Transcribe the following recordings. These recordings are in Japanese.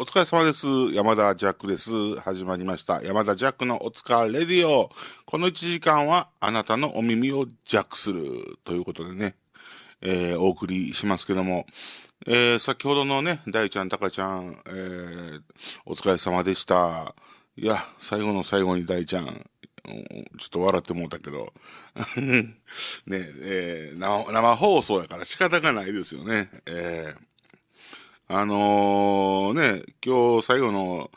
お疲れ様です。山田ジャックです。始まりました。山田ジャックのおつかレディオ。この1時間はあなたのお耳をジャックするということでね、えー、お送りしますけども、えー、先ほどのね、大ちゃん、たかちゃん、えー、お疲れ様でした。いや、最後の最後に大ちゃん、ちょっと笑ってもうたけど、ね、えー生、生放送やから仕方がないですよね。えーあのー、ね、今日最後の、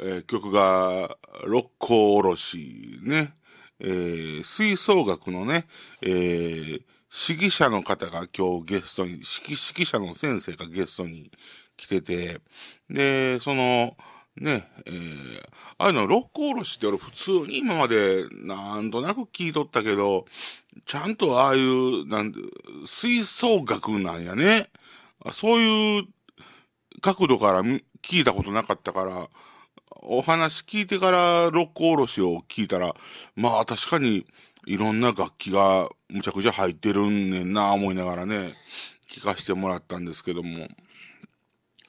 えー、曲が、六甲おろし、ね、えー、吹奏楽のね、えー、指揮者の方が今日ゲストに、指揮者の先生がゲストに来てて、で、その、ね、えー、ああいうの、六甲おろしって俺普通に今までなんとなく聞いとったけど、ちゃんとああいう、なん吹奏楽なんやね。そういう角度から聞いたことなかったから、お話聞いてからロックおろしを聞いたら、まあ確かにいろんな楽器がむちゃくちゃ入ってるんねんな思いながらね、聞かせてもらったんですけども。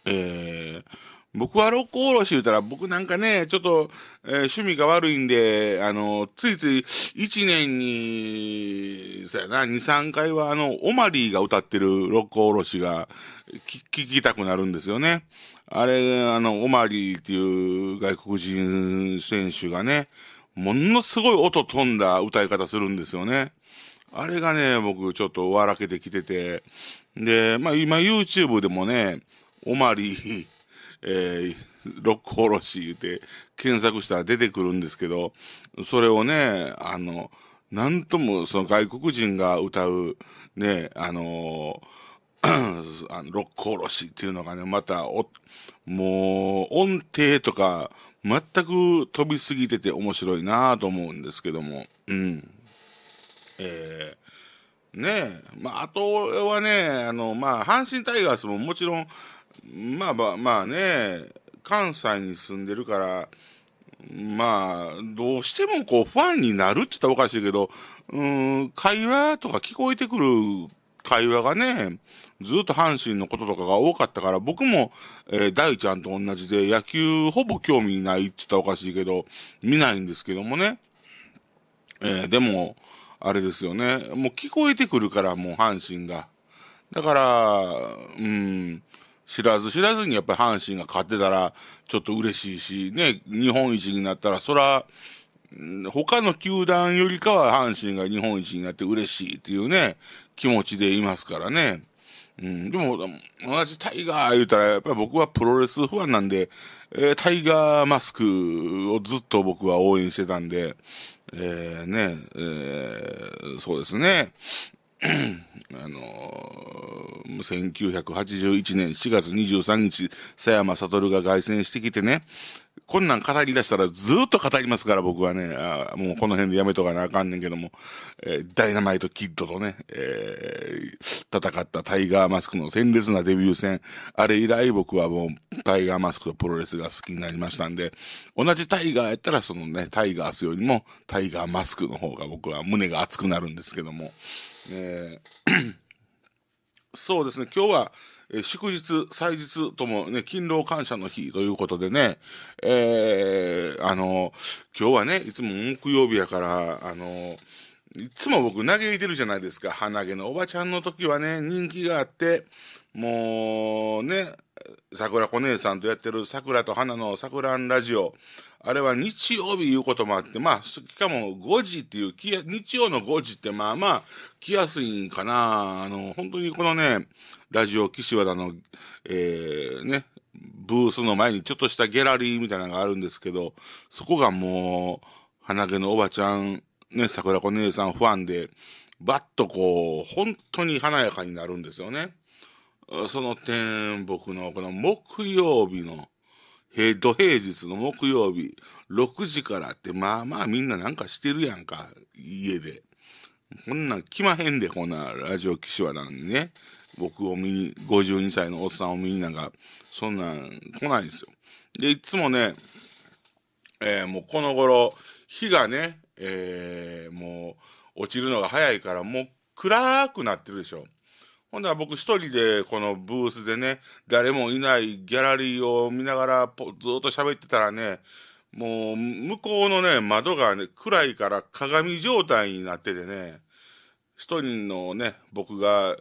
えー、僕は六甲おろし言うたら、僕なんかね、ちょっと、えー、趣味が悪いんで、あの、ついつい1年に、そうやな、2、3回はあの、オマリーが歌ってる六甲おろしが、聞きたくなるんですよね。あれ、あの、オマリーっていう外国人選手がね、ものすごい音飛んだ歌い方するんですよね。あれがね、僕ちょっと笑けてきてて、で、まあ今 YouTube でもね、オマリー、えー、ロックおろし言うて検索したら出てくるんですけど、それをね、あの、なんともその外国人が歌う、ね、あのー、あのロックおろしっていうのがね、またお、もう、音程とか、全く飛びすぎてて面白いなぁと思うんですけども、うん。えー、ねえ、まあ、あとはね、あの、まあ、阪神タイガースももちろん、まあまあまあね、関西に住んでるから、まあ、どうしてもこう、ファンになるって言ったらおかしいけど、うん、会話とか聞こえてくる会話がね、ずっと阪神のこととかが多かったから、僕も、えー、大ちゃんと同じで、野球ほぼ興味ないって言ったらおかしいけど、見ないんですけどもね。えー、でも、あれですよね。もう聞こえてくるから、もう阪神が。だから、うん、知らず知らずにやっぱり阪神が勝ってたらちょっと嬉しいし、ね、日本一になったらそら、他の球団よりかは阪神が日本一になって嬉しいっていうね、気持ちでいますからね。うん、でも、同じタイガー言うたら、やっぱり僕はプロレスファンなんで、えー、タイガーマスクをずっと僕は応援してたんで、えー、ね、えー、そうですね。あのー、1981年4月23日、佐山悟が凱旋してきてね、こんなん語り出したらずっと語りますから僕はね、あもうこの辺でやめとかなあかんねんけども、えー、ダイナマイトキッドとね、えー、戦ったタイガーマスクの鮮烈なデビュー戦、あれ以来僕はもうタイガーマスクとプロレスが好きになりましたんで、同じタイガーやったらそのね、タイガースよりもタイガーマスクの方が僕は胸が熱くなるんですけども、えー そうですね、今日は、え祝日、祭日ともね、勤労感謝の日ということでね、えー、あの、今日はね、いつも木曜日やから、あの、いつも僕嘆いてるじゃないですか。鼻毛のおばちゃんの時はね、人気があって、もうね、桜子姉さんとやってる桜と花の桜んラジオ、あれは日曜日いうこともあって、まあ、しかも5時っていう、日曜の5時ってまあまあ、来やすいんかな。あの、本当にこのね、ラジオ岸和田の、えー、ね、ブースの前にちょっとしたギャラリーみたいなのがあるんですけど、そこがもう、鼻毛のおばちゃん、ね、桜子姉さんファンで、バッとこう、本当に華やかになるんですよね。その点、僕のこの木曜日の、え土平日の木曜日、6時からって、まあまあみんななんかしてるやんか、家で。こんなん来まへんで、こんなラジオ騎士はなのにね。僕を見に、52歳のおっさんを見になんか、そんなん来ないんですよ。で、いつもね、えー、もうこの頃、日がね、えー、もう落ちるのが早いから、もう暗くなってるでしょ。ほんだら僕一人でこのブースでね、誰もいないギャラリーを見ながらずっと喋ってたらね、もう向こうのね、窓がね、暗いから鏡状態になっててね、一人のね、僕が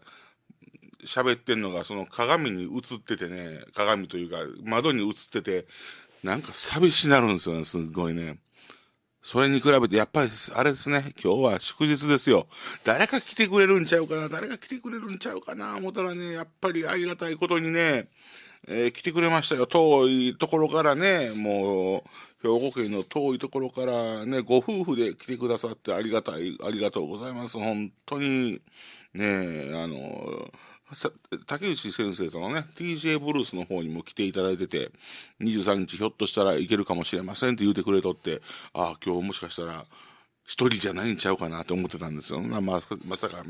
喋ってんのがその鏡に映っててね、鏡というか窓に映ってて、なんか寂しなるんですよね、すっごいね。それに比べて、やっぱり、あれですね、今日は祝日ですよ。誰か来てくれるんちゃうかな、誰か来てくれるんちゃうかな、思ったらね、やっぱりありがたいことにね、えー、来てくれましたよ。遠いところからね、もう、兵庫県の遠いところからね、ご夫婦で来てくださってありがたい、ありがとうございます。本当に、ね、あの、竹内先生とのね、TJ ブルースの方にも来ていただいてて、23日ひょっとしたらいけるかもしれませんって言うてくれとって、ああ、今日もしかしたら、一人じゃないんちゃうかなと思ってたんですよ。まあ、まさか、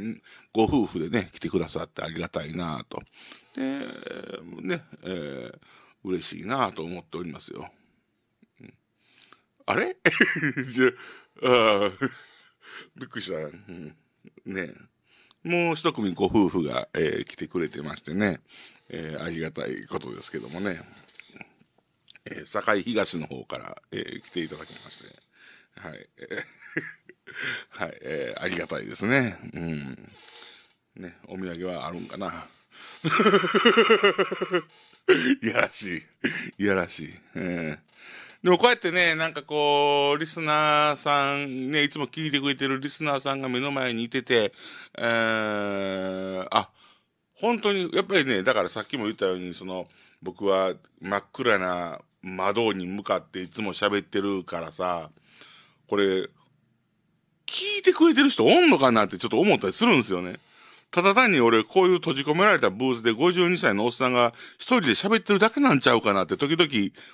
ご夫婦でね、来てくださってありがたいなと。で、ね、えー、嬉しいなと思っておりますよ。あれ じゃあ、びっくりした。うん、ねえ。もう一組ご夫婦が、えー、来てくれてましてね、えー、ありがたいことですけどもね、えー、境東の方から、え来ていただきまして、はい、はい、えありがたいですね。うん。ね、お土産はあるんかな。い やらしい。いやらしい。えーでもこうやってね、なんかこう、リスナーさん、ね、いつも聞いてくれてるリスナーさんが目の前にいてて、えー、あ、本当に、やっぱりね、だからさっきも言ったように、その、僕は真っ暗な窓に向かっていつも喋ってるからさ、これ、聞いてくれてる人おんのかなってちょっと思ったりするんですよね。ただ単に俺、こういう閉じ込められたブースで52歳のおっさんが一人で喋ってるだけなんちゃうかなって時々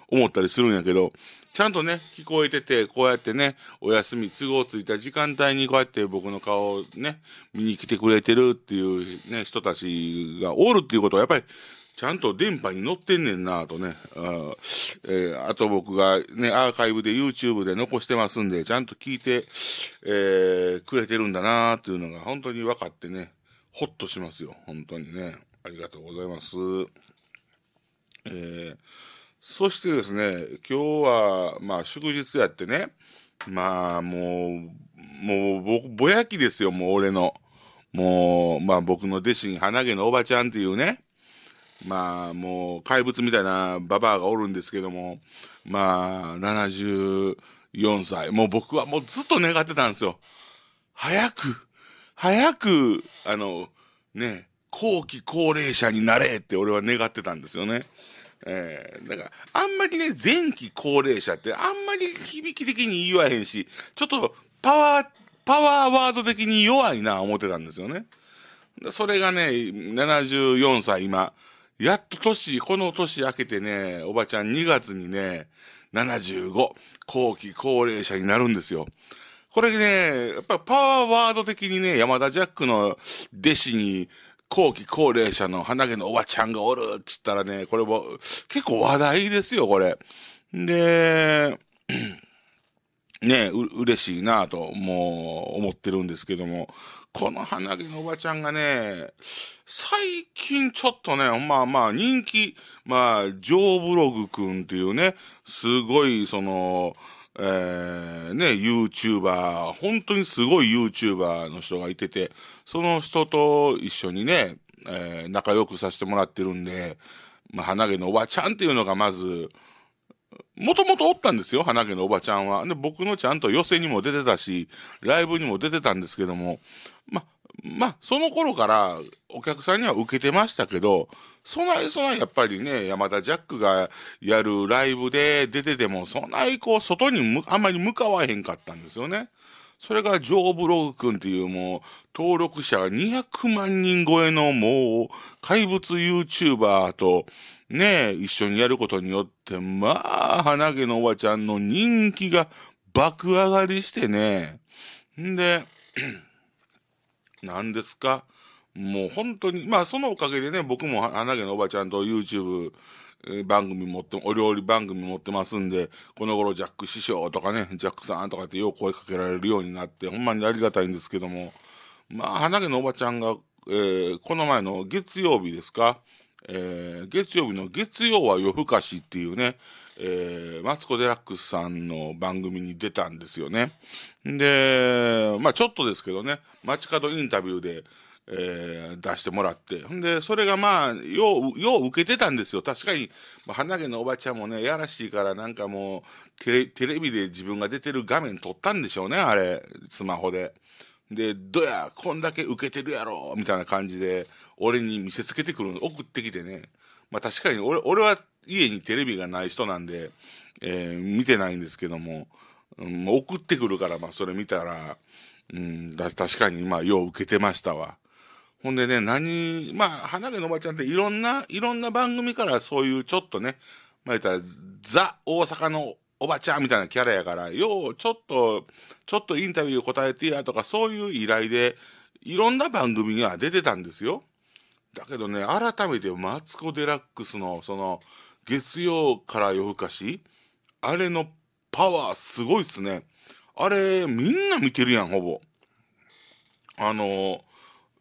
思ったりするんやけど、ちゃんとね、聞こえてて、こうやってね、お休み都合ついた時間帯にこうやって僕の顔をね、見に来てくれてるっていうね、人たちがおるっていうことはやっぱり、ちゃんと電波に乗ってんねんなとね。あ,、えー、あと僕がね、アーカイブで YouTube で残してますんで、ちゃんと聞いて、えー、くれてるんだなっていうのが本当に分かってね。ほっとしますよ。本当にね。ありがとうございます。えー、そしてですね、今日は、まあ、祝日やってね、まあ、もう、もうぼ、ぼやきですよ、もう俺の。もう、まあ僕の弟子に鼻毛のおばちゃんっていうね、まあもう怪物みたいなババアがおるんですけども、まあ74歳。もう僕はもうずっと願ってたんですよ。早く、早く、あの、ね、後期高齢者になれって俺は願ってたんですよね。えー、だから、あんまりね、前期高齢者ってあんまり響き的に言わへんし、ちょっとパワー、パワーワード的に弱いな思ってたんですよね。それがね、74歳今、やっと年、この年明けてね、おばちゃん2月にね、75、後期高齢者になるんですよ。これね、やっぱパワーワード的にね、山田ジャックの弟子に、後期高齢者の花毛のおばちゃんがおるっつったらね、これも結構話題ですよ、これ。で、ね、う、嬉しいなと、もう、思ってるんですけども、この花毛のおばちゃんがね、最近ちょっとね、まあまあ人気、まあ、ジョーブログくんっていうね、すごい、その、えー、ね、YouTuber、本当にすごい YouTuber の人がいてて、その人と一緒にね、えー、仲良くさせてもらってるんで、まあ、鼻毛のおばちゃんっていうのがまず、もともとおったんですよ、鼻毛のおばちゃんは。で、僕のちゃんと寄席にも出てたし、ライブにも出てたんですけども、まあ、まあ、その頃からお客さんには受けてましたけど、そないそないやっぱりね、山田ジャックがやるライブで出てても、そないこう、外にあんまり向かわへんかったんですよね。それがジョー・ブログ君っていうもう、登録者200万人超えのもう、怪物 YouTuber と、ね、一緒にやることによって、まあ、花毛のおばちゃんの人気が爆上がりしてね。んで、何ですかもう本当に、まあそのおかげでね、僕も花毛のおばちゃんと YouTube 番組持って、お料理番組持ってますんで、この頃ジャック師匠とかね、ジャックさんとかってよう声かけられるようになって、ほんまにありがたいんですけども、まあ花毛のおばちゃんが、えー、この前の月曜日ですか、えー、月曜日の月曜は夜更かしっていうね、えー、マツコ・デラックスさんの番組に出たんですよね。で、まあちょっとですけどね、街角インタビューで、えー、出してもらって。で、それがまあ、よう、よう受けてたんですよ。確かに、まあ、花毛のおばちゃんもね、やらしいから、なんかもうテレ、テレビで自分が出てる画面撮ったんでしょうね、あれ、スマホで。で、どや、こんだけ受けてるやろ、みたいな感じで、俺に見せつけてくるの、送ってきてね。まあ確かに俺、俺は家にテレビがない人なんで、えー、見てないんですけども、うん、送ってくるから、まあ、それ見たら、うん、だ確かに、まあ、よう受けてましたわ。ほんでね、何、まあ、花毛のおばちゃんっていろんな、いろんな番組からそういうちょっとね、まあ、言ったら、ザ・大阪のおばちゃんみたいなキャラやから、よう、ちょっと、ちょっとインタビュー答えてやとか、そういう依頼で、いろんな番組には出てたんですよ。だけどね、改めてマツコ・デラックスの、その、月曜から夜更かし、あれのパワーすごいっすね。あれ、みんな見てるやん、ほぼ。あの、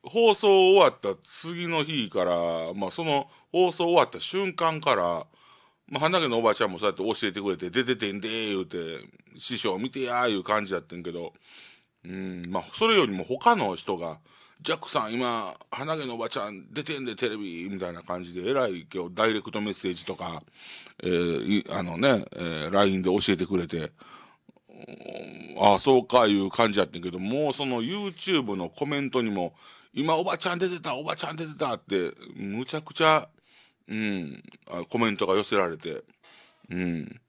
放送終わった次の日から、まあ、その放送終わった瞬間から、まあ、花毛のおばあちゃんもそうやって教えてくれて、出ててんでー言うて、師匠見てやーいう感じやってんけど、うん、まあ、それよりも他の人が、ジャックさん今、鼻毛のおばちゃん出てんでテレビみたいな感じで、えらい今日ダイレクトメッセージとか、えー、あのね、えー、LINE で教えてくれて、ああ、そうかいう感じやってんけど、もうその YouTube のコメントにも、今おばちゃん出てた、おばちゃん出てたって、むちゃくちゃ、うん、コメントが寄せられて、うん。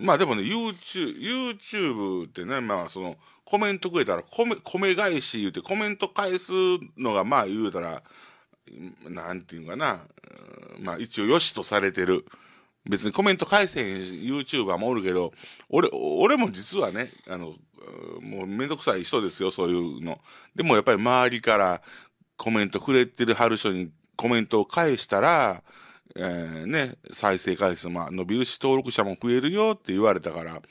まあでもね、YouTube、YouTube ってね、まあその、コメントくれたら、米、米返し言うて、コメント返すのが、まあ言うたら、なんていうかな、まあ一応良しとされてる。別にコメント返せへん YouTuber もおるけど、俺、俺も実はね、あの、もうめんどくさい人ですよ、そういうの。でもやっぱり周りからコメントくれてるはる人にコメントを返したら、えー、ね、再生回数も、まあ、伸びるし、登録者も増えるよって言われたから、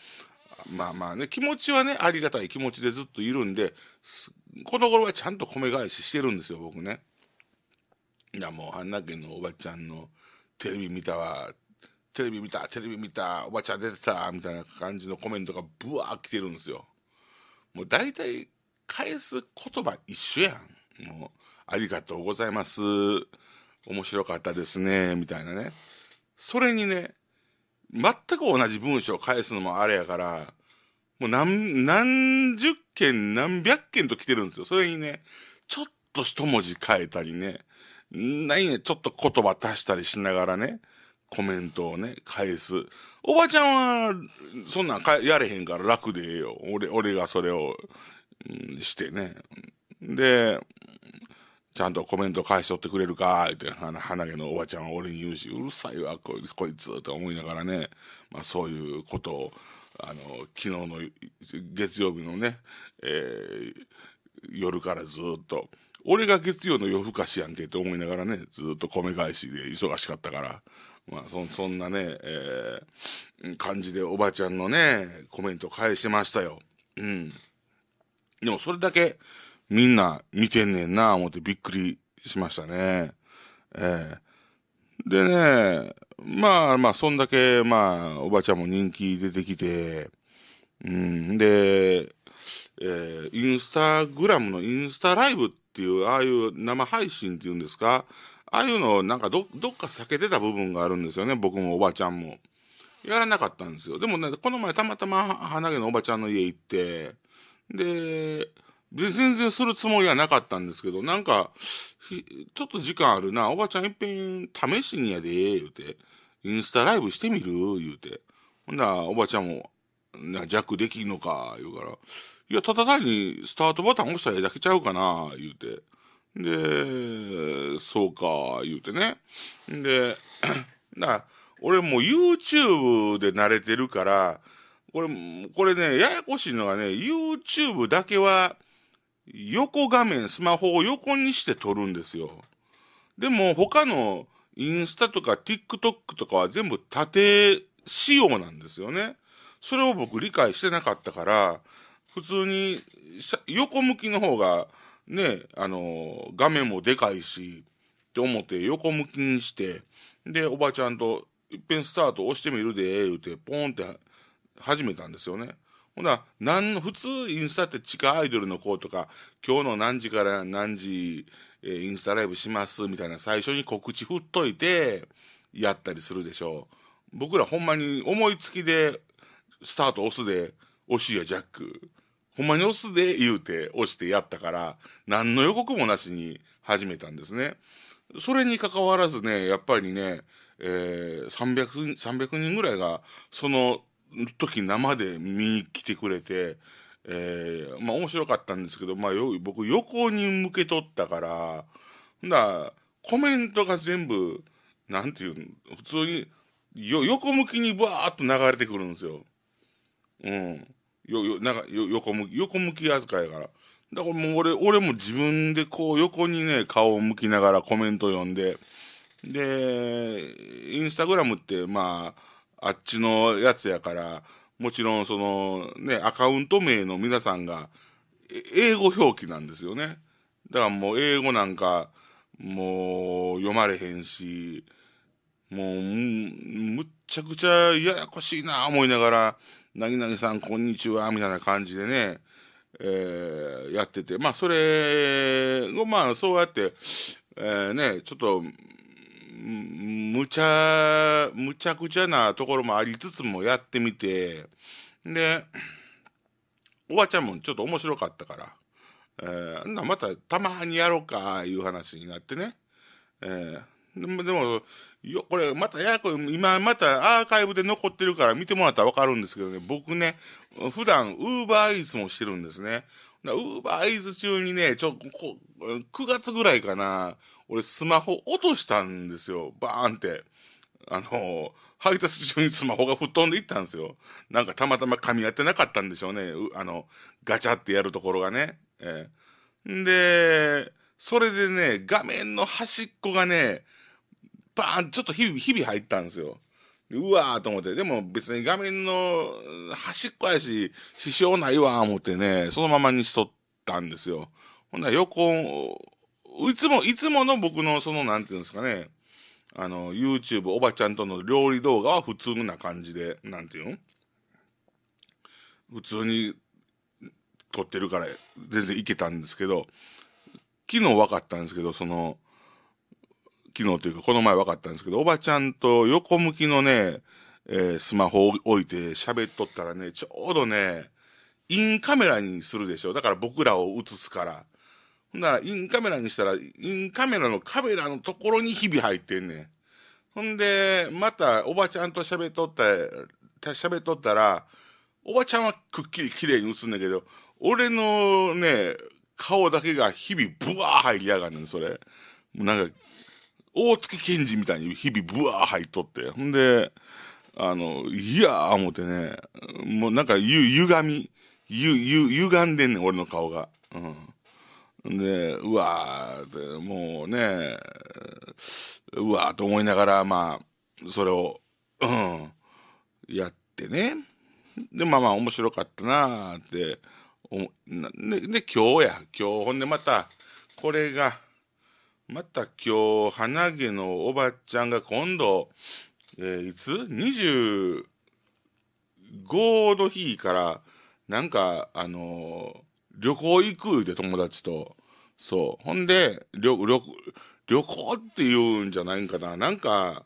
まあまあね、気持ちはね、ありがたい気持ちでずっといるんで、この頃はちゃんと米返ししてるんですよ、僕ね。いや、もう、あんな家のおばちゃんのテレビ見たわ、テレビ見た、テレビ見た、おばちゃん出てた、みたいな感じのコメントがブワー来てるんですよ。もう大体、返す言葉一緒やん。もう、ありがとうございます。面白かったですね、みたいなね。それにね、全く同じ文章を返すのもあれやから、もう何、何十件、何百件と来てるんですよ。それにね、ちょっと一文字変えたりね、何や、ちょっと言葉足したりしながらね、コメントをね、返す。おばちゃんは、そんなんやれへんから楽でええよ。俺、俺がそれを、うん、してね。で、ちゃんとコメント返しとってくれるか、って、鼻毛のおばちゃんは俺に言うし、うるさいわ、こいつ、と思いながらね、まあそういうことを、あの、昨日の月曜日のね、えー、夜からずっと、俺が月曜の夜更かしやんけって思いながらね、ずっと米返しで忙しかったから、まあそ、そんなね、えー、感じでおばちゃんのね、コメント返してましたよ。うん。でもそれだけ、みんな見てんねんな思ってびっくりしましたね。えー、でね、まあまあ、そんだけ、まあ、おばちゃんも人気出てきて、うん、で、えー、インスタグラムのインスタライブっていう、ああいう生配信っていうんですか、ああいうのをなんかどどっか避けてた部分があるんですよね、僕もおばちゃんも。やらなかったんですよ。でもね、この前たまたま花毛のおばちゃんの家行って、で、で、全然するつもりはなかったんですけど、なんか、ちょっと時間あるな、おばちゃんいっぺん試しにやで、言うて、インスタライブしてみる言うて。ほんなら、おばちゃんも、な、弱できんのか、言うから、いや、ただ単にスタートボタン押したらええだけちゃうかな、言うて。で、そうか、言うてね。で、な、俺もう YouTube で慣れてるから、これ、これね、ややこしいのがね、YouTube だけは、横画面、スマホを横にして撮るんですよ。でも他のインスタとか TikTok とかは全部縦仕様なんですよね。それを僕理解してなかったから、普通に横向きの方がね、あの、画面もでかいし、って思って横向きにして、で、おばちゃんといっぺんスタート押してみるで、言うて、ポーンって始めたんですよね。ほな、なん普通インスタって地下アイドルの子とか、今日の何時から何時、えー、インスタライブしますみたいな最初に告知振っといて、やったりするでしょう。僕らほんまに思いつきで、スタート押すで、押しやジャック。ほんまに押すで言うて、押してやったから、何の予告もなしに始めたんですね。それに関わらずね、やっぱりね、えー、300, 300人ぐらいが、その時生で見に来てくれて、えー、まあ面白かったんですけど、まあよ、僕横に向けとったから、だコメントが全部、なんていうの、普通に、よ、横向きにバーっと流れてくるんですよ。うん。よ、よ、なんか、よ、横向き、横向き扱いから。だからもう俺、俺も自分でこう横にね、顔を向きながらコメント読んで、で、インスタグラムって、まあ、あっちのやつやからもちろんそのねアカウント名の皆さんが英語表記なんですよねだからもう英語なんかもう読まれへんしもうむっちゃくちゃややこしいな思いながら「何々さんこんにちは」みたいな感じでねえー、やっててまあそれをまあそうやって、えー、ねちょっとむちゃ、むちゃくちゃなところもありつつもやってみて、で、おばちゃんもちょっと面白かったから、えー、なまたたまにやろうか、いう話になってね。えー、でも、でもよこれまたややこ今またアーカイブで残ってるから見てもらったらわかるんですけどね、僕ね、普段ウーバーイーツもしてるんですね。ウーバーイーツ中にね、ちょ、こ9月ぐらいかな、俺スマホ落としたんですよ。バーンって。あの、配達中にスマホが吹っ飛んでいったんですよ。なんかたまたま噛み合ってなかったんでしょうね。うあの、ガチャってやるところがね。えー、で、それでね、画面の端っこがね、バーンちょっと日々、日々入ったんですよ。うわーと思って、でも別に画面の端っこやし、支障ないわー思ってね、そのままにしとったんですよ。ほんなら横いつも、いつもの僕のその、なんていうんですかね、あの、YouTube、おばちゃんとの料理動画は普通な感じで、なんていうん普通に撮ってるから、全然いけたんですけど、昨日分かったんですけど、その、昨日というかこの前分かったんですけど、おばちゃんと横向きのね、えー、スマホを置いて喋っとったらね、ちょうどね、インカメラにするでしょ。だから僕らを映すから。なら、インカメラにしたら、インカメラのカメラのところに日々入ってんねん。ほんで、また、おばちゃんと喋っとった、喋っとったら、おばちゃんはくっきり綺麗に映んだけど、俺のね、顔だけが日々ブワー入りやがんねん、それ。なんか、大月健二みたいに日々ブワー入っとって。ほんで、あの、いやー思ってね、もうなんかゆ、歪み、ゆ、ゆ、歪んでんねん、俺の顔が。うん。で、うわーって、もうね、うわーと思いながら、まあ、それを、うん、やってね。で、まあまあ、面白かったなーって、おなで、で、今日や、今日、ほんでまた、これが、また今日、花毛のおばちゃんが今度、えー、いつ ?25 の日から、なんか、あのー旅行行くで友達とそうほんで旅旅旅行っていうんじゃないんかななんか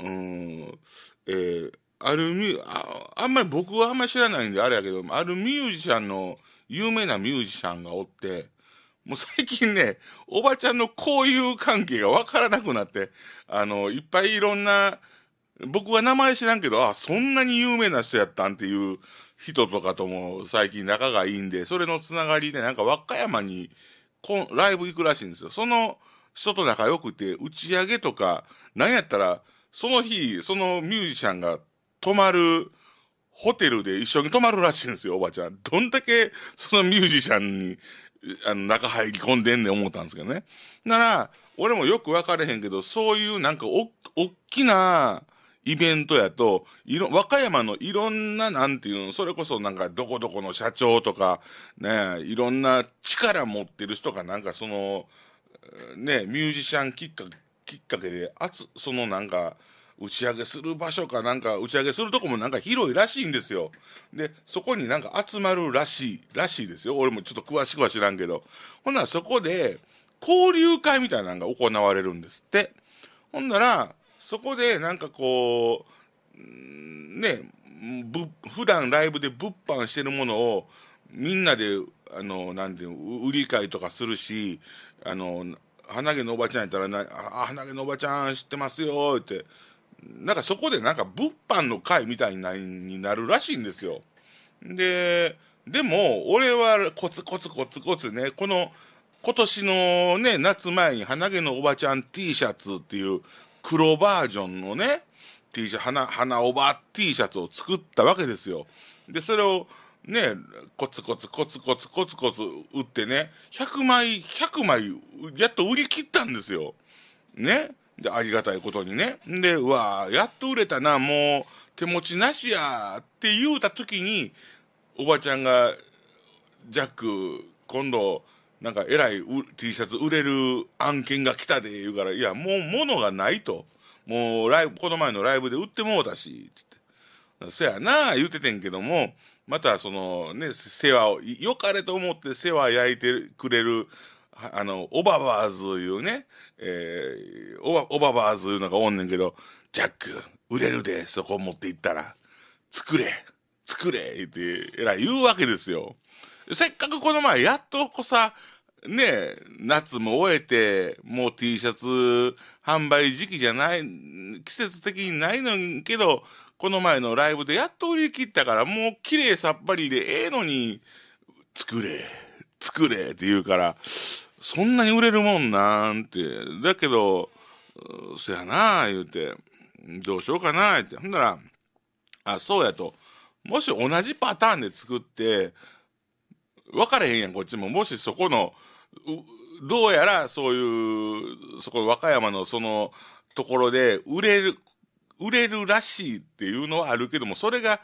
うんえー、あるミああんまり僕はあんまり知らないんであれやけどあるミュージシャンの有名なミュージシャンがおってもう最近ねおばちゃんの交友関係が分からなくなってあのいっぱいいろんな僕は名前知らんけどあそんなに有名な人やったんっていう人とかとも最近仲がいいんで、それのつながりでなんか和歌山にこライブ行くらしいんですよ。その人と仲良くて、打ち上げとか、なんやったら、その日、そのミュージシャンが泊まるホテルで一緒に泊まるらしいんですよ、おばちゃん。どんだけそのミュージシャンに、あの、中入り込んでんねん思ったんですけどね。なら、俺もよくわかれへんけど、そういうなんかお、おっきな、イベントやと、いろ、和歌山のいろんな、なんていうの、それこそなんかどこどこの社長とか、ね、いろんな力持ってる人がなんかその、ね、ミュージシャンきっかきっかけで、あつ、そのなんか、打ち上げする場所かなんか打ち上げするとこもなんか広いらしいんですよ。で、そこになんか集まるらしい、らしいですよ。俺もちょっと詳しくは知らんけど。ほんならそこで交流会みたいなのが行われるんですって。ほんなら、そこでなんかこうねぶ普段ライブで物販してるものをみんなであのなんていう売り買いとかするしあの花毛のおばちゃんやったらな「あ花毛のおばちゃん知ってますよ」ってなんかそこでなんか物販の会みたいになるらしいんですよ。ででも俺はコツコツコツコツねこの今年のね夏前に「花毛のおばちゃん T シャツ」っていう黒バージョンのね T シャツ花花おば T シャツを作ったわけですよ。でそれをねコツコツコツコツコツコツ売ってね100枚100枚やっと売り切ったんですよ。ねでありがたいことにね。でうわやっと売れたなもう手持ちなしやって言うた時におばちゃんが「ジャック今度なんかえらい T シャツ売れる案件が来たで言うから、いや、もう物がないと。もうライブ、この前のライブで売ってもうたし、つって。そやな言うててんけども、またそのね、世話を、よかれと思って世話焼いてくれる、あの、オババーズいうね、えー、オバ、オババーズいうのがおんねんけど、ジャック、売れるで、そこ持って行ったら、作れ、作れ、って、えらい言うわけですよ。せっかくこの前、やっとこさ、ね、夏も終えて、もう T シャツ販売時期じゃない、季節的にないのにけど、この前のライブでやっと売り切ったから、もう綺麗さっぱりでええのに、作れ、作れって言うから、そんなに売れるもんなんて。だけど、そやな言うて、どうしようかなって。ほんなら、あ、そうやと。もし同じパターンで作って、分からへんやん、こっちも。もしそこのどうやらそういう、そこ和歌山のそのところで売れる、売れるらしいっていうのはあるけども、それが、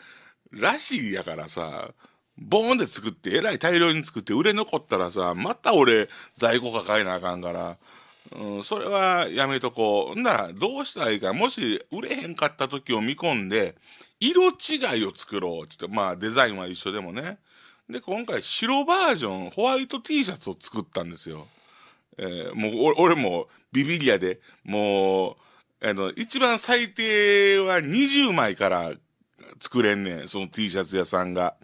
らしいやからさ、ボーンで作って、えらい大量に作って売れ残ったらさ、また俺、在庫抱えなあかんから、うん、それはやめとこう。んなら、どうしたらいいか、もし売れへんかった時を見込んで、色違いを作ろう。ちょっと、まあ、デザインは一緒でもね。で、今回白バージョン、ホワイト T シャツを作ったんですよ。えー、もう、俺もビビリアで、もう、あの、一番最低は20枚から作れんねん、その T シャツ屋さんが。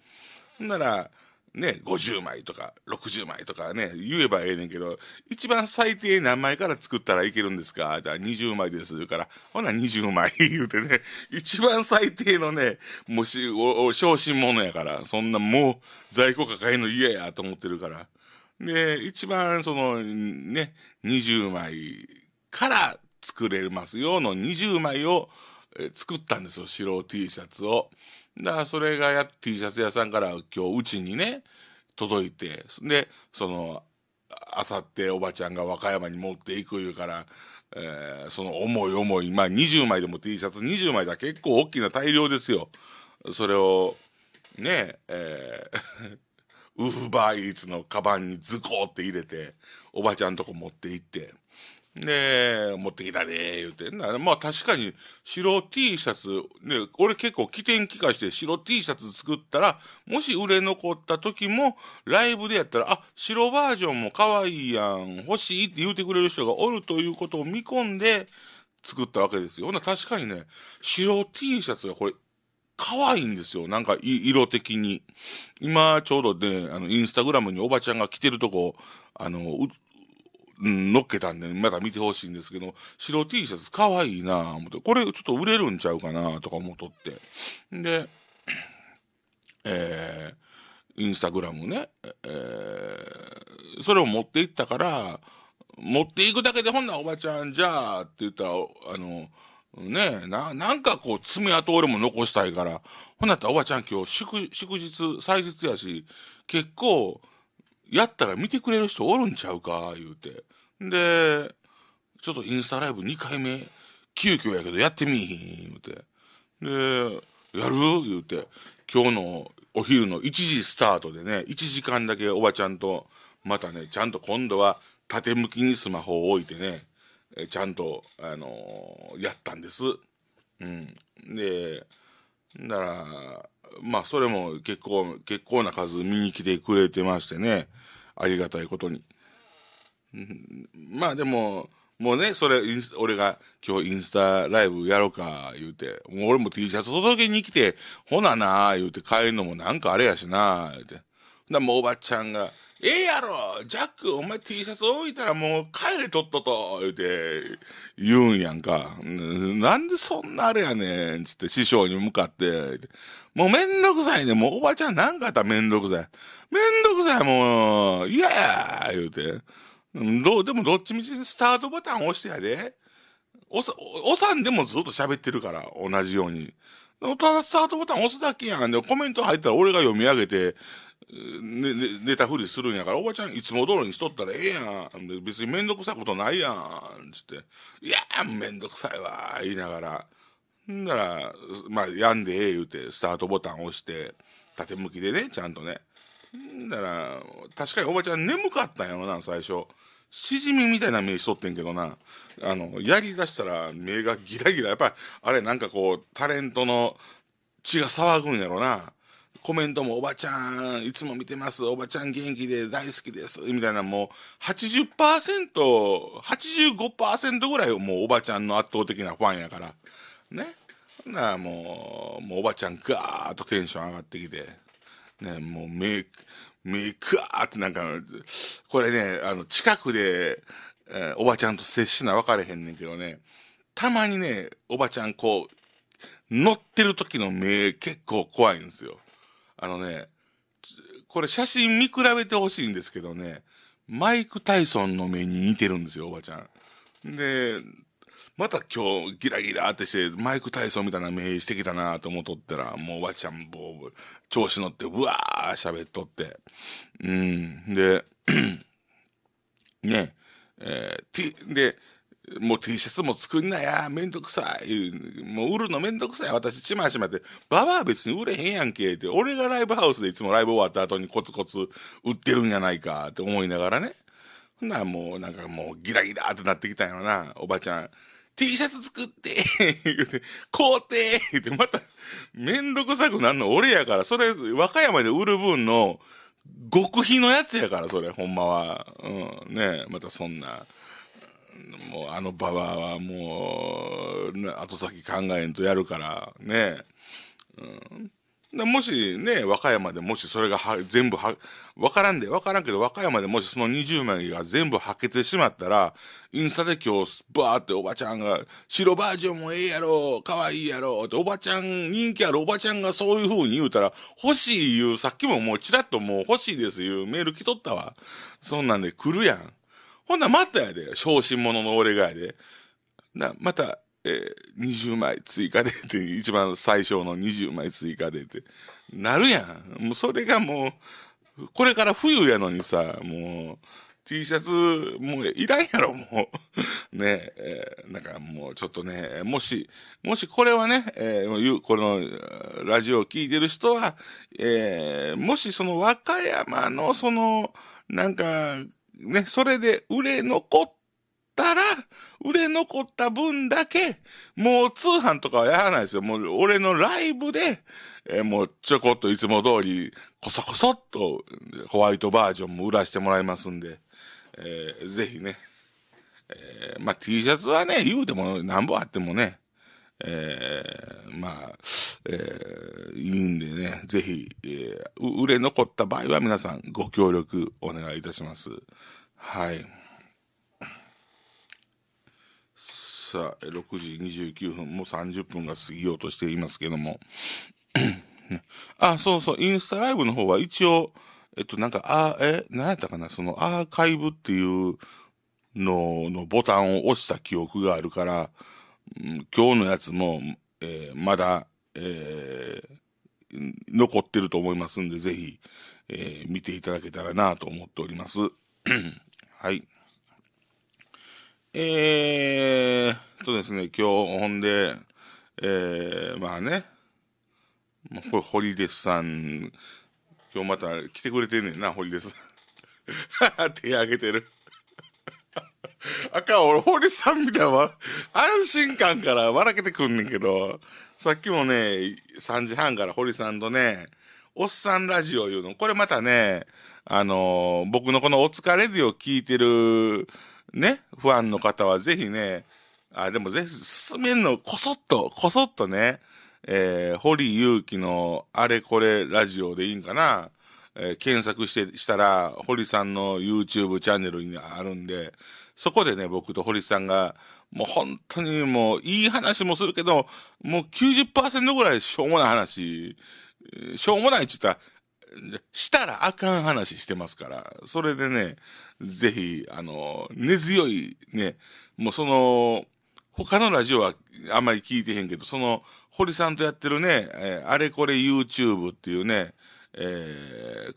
ほんなら、ね、50枚とか60枚とかね、言えばええねんけど、一番最低何枚から作ったらいけるんですかじゃあ20枚です。から、ほな20枚言うてね、一番最低のね、もし、お、お、昇進者やから、そんなもう在庫抱えの嫌やと思ってるから。で、一番その、ね、20枚から作れますよの20枚を、え作ったんですよ白 T シャツを。だからそれがや T シャツ屋さんから今日うちにね届いてでそのあさっておばちゃんが和歌山に持っていくいうから。えー、その重い重い、まあ、20枚でも T シャツ20枚だ結構大きな大量ですよ。それをねえー、ウーバーイーツのカバンにズコーって入れておばちゃんとこ持って行ってねえ、持ってきたで、言うてんな。まあ確かに白 T シャツ、ね、俺結構起点機械して白 T シャツ作ったら、もし売れ残った時も、ライブでやったら、あ、白バージョンも可愛いやん、欲しいって言うてくれる人がおるということを見込んで作ったわけですよ。ほな確かにね、白 T シャツがこれ、可愛いんですよ。なんか、色的に。今、ちょうどね、あの、インスタグラムにおばちゃんが着てるとこ、あの、うん、乗っけたんで、まだ見てほしいんですけど、白 T シャツかわいいなぁ思って、これちょっと売れるんちゃうかなとか思っとって。で、えー、インスタグラムね、えー、それを持っていったから、持っていくだけでほんなおばちゃんじゃあって言ったら、あの、ねえ、な、なんかこう爪痕俺も残したいから、ほんなったらおばちゃん今日祝、祝日、祭日やし、結構、やったら見てくれる人おるんちゃうか、言うて。で、ちょっとインスタライブ2回目、急遽やけどやってみいひん、言うて。で、やる言うて。今日のお昼の1時スタートでね、1時間だけおばちゃんと、またね、ちゃんと今度は縦向きにスマホを置いてね、えちゃんと、あのー、やったんです。うん。で、なら、まあ、それも結構、結構な数見に来てくれてましてね、ありがたいことに。まあでも、もうね、それ、俺が今日インスタライブやろうか、言うて、もう俺も T シャツ届けに来て、ほなな言うて帰るのもなんかあれやしな言うて。だもうおばちゃんが、ええやろジャック、お前 T シャツ置いたらもう帰れとっとと言うて、言うんやんか。なんでそんなあれやねんつって師匠に向かって、もうめんどくさいね。もうおばちゃんなんかあったらめんどくさい。めんどくさい、もう、いやや言うて。どう、でもどっちみちスタートボタン押してやで。おさ、おさんでもずっと喋ってるから、同じように。ただスタートボタン押すだけやん。で、コメント入ったら俺が読み上げて、ね、ね、寝たふりするんやから、おばちゃんいつも通りにしとったらええやん。別にめんどくさいことないやん。つって。いやめんどくさいわ。言いながら。んなら、まあ、やんでええ言うて、スタートボタン押して、縦向きでね、ちゃんとね。んら、確かにおばちゃん眠かったんやろな、最初。しじみみたいな目しとってんけどな。あの、やりだしたら目がギラギラ。やっぱり、あれ、なんかこう、タレントの血が騒ぐんやろな。コメントも、おばちゃん、いつも見てます、おばちゃん元気で大好きです、みたいな、もう80%、85%ぐらいもうおばちゃんの圧倒的なファンやから。ねなあもうもうおばちゃんガーッとテンション上がってきてねもうメイガーってなんかこれねあの近くで、えー、おばちゃんと接しな分かれへんねんけどねたまにねおばちゃんこう乗ってる時の目結構怖いんですよあのねこれ写真見比べてほしいんですけどねマイク・タイソンの目に似てるんですよおばちゃんでまた今日ギラギラってして、マイク体操みたいな目してきたなと思っとったら、もうわちゃんぼう、調子乗って、うわー喋っとって。うん。で、ね、えー、T、で、もう T シャツも作んなや、めんどくさい。もう売るのめんどくさい。私、ちまちまって、ババア別に売れへんやんけ。って、俺がライブハウスでいつもライブ終わった後にコツコツ売ってるんやないかって思いながらね。ほんならもう、なんかもうギラギラってなってきたんやろな、おばちゃん。T シャツ作って、言うて、買うて、言うて、また、めんどくさくなんの俺やから、それ、和歌山で売る分の、極秘のやつやから、それ、ほんまは。うん、ねまたそんな。もう、あのババアはもう、後先考えんとやるから、ねうん。もしね、和歌山でもしそれがは全部は、わからんで、わからんけど、和歌山でもしその20枚が全部はけてしまったら、インスタで今日、バーっておばちゃんが、白バージョンもええやろ、かわいいやろ、っておばちゃん、人気あるおばちゃんがそういう風に言うたら、欲しい言う、さっきももうちらっともう欲しいです言うメール来とったわ。そんなんで来るやん。ほんならまたやで、昇進者の俺がやで。な、また、えー、20枚追加でって、一番最小の20枚追加でって、なるやん。もうそれがもう、これから冬やのにさ、もう、T シャツ、もういらんやろ、もう。ねえー、なんかもうちょっとね、もし、もしこれはね、えー、このラジオを聴いてる人は、えー、もしその和歌山のその、なんか、ね、それで売れ残っったら、売れ残った分だけ、もう通販とかはやらないですよ。もう俺のライブで、えー、もうちょこっといつも通り、こそこそっとホワイトバージョンも売らしてもらいますんで、えー、ぜひね。えー、まあ、T シャツはね、言うても何本あってもね、えー、まあ、えー、いいんでね、ぜひ、え売れ残った場合は皆さんご協力お願いいたします。はい。朝6時29分、もう30分が過ぎようとしていますけども。あ、そうそう、インスタライブの方は一応、えっと、なんか、あ、え、んやったかな、そのアーカイブっていうののボタンを押した記憶があるから、今日のやつも、えー、まだ、えー、残ってると思いますんで、ぜひ、えー、見ていただけたらなと思っております。はい。えー、とですね、今日、ほんで、えー、まあね、これ、堀出さん、今日また来てくれてんねんな、堀出さん。手挙げてる あかん、俺、堀さんみたいな、安心感から笑けてくんねんけど、さっきもね、3時半から堀さんとね、おっさんラジオ言うの。これまたね、あのー、僕のこのお疲れでを聞いてる、ね、ファンの方はぜひね、あ、でもぜひ進めるの、こそっと、こそっとね、えー、堀祐樹のあれこれラジオでいいんかな、えー、検索して、したら、堀さんの YouTube チャンネルにあるんで、そこでね、僕と堀さんが、もう本当にもういい話もするけど、もう90%ぐらいしょうもない話、しょうもないって言ったら、したらあかん話してますから、それでね、ぜひ、あの、根強いね、もうその、他のラジオはあんまり聞いてへんけど、その、堀さんとやってるね、えー、あれこれ YouTube っていうね、えー、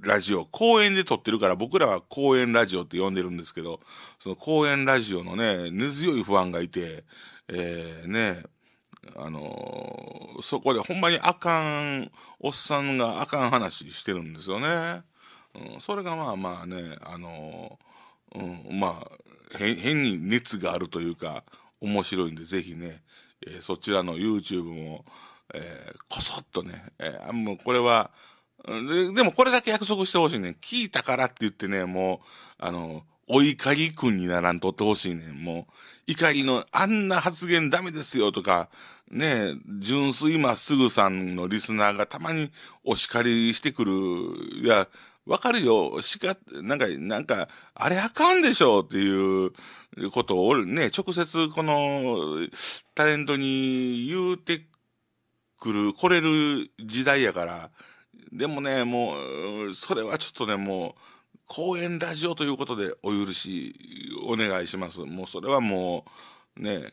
ラジオ、公園で撮ってるから、僕らは公園ラジオって呼んでるんですけど、その公園ラジオのね、根強い不安がいて、えー、ね、あのー、そこでほんまにあかんおっさんがあかん話してるんですよね。うん、それがまあまあね、あのー、うん、まあ変に熱があるというか面白いんでぜひね、えー、そちらの YouTube も、えこそっとね、えもうこれはででもこれだけ約束してほしいね聞いたからって言ってねもうあのお怒り君にならんとってほしいねん。もう、怒りの、あんな発言ダメですよとか、ねえ、純粋まっすぐさんのリスナーがたまにお叱りしてくる。いや、わかるよ。叱って、なんか、なんか、あれあかんでしょっていうことを、ね、直接この、タレントに言うてくる、来れる時代やから。でもね、もう、それはちょっとね、もう、公演ラジオということでお許しお願いします。もうそれはもう、ね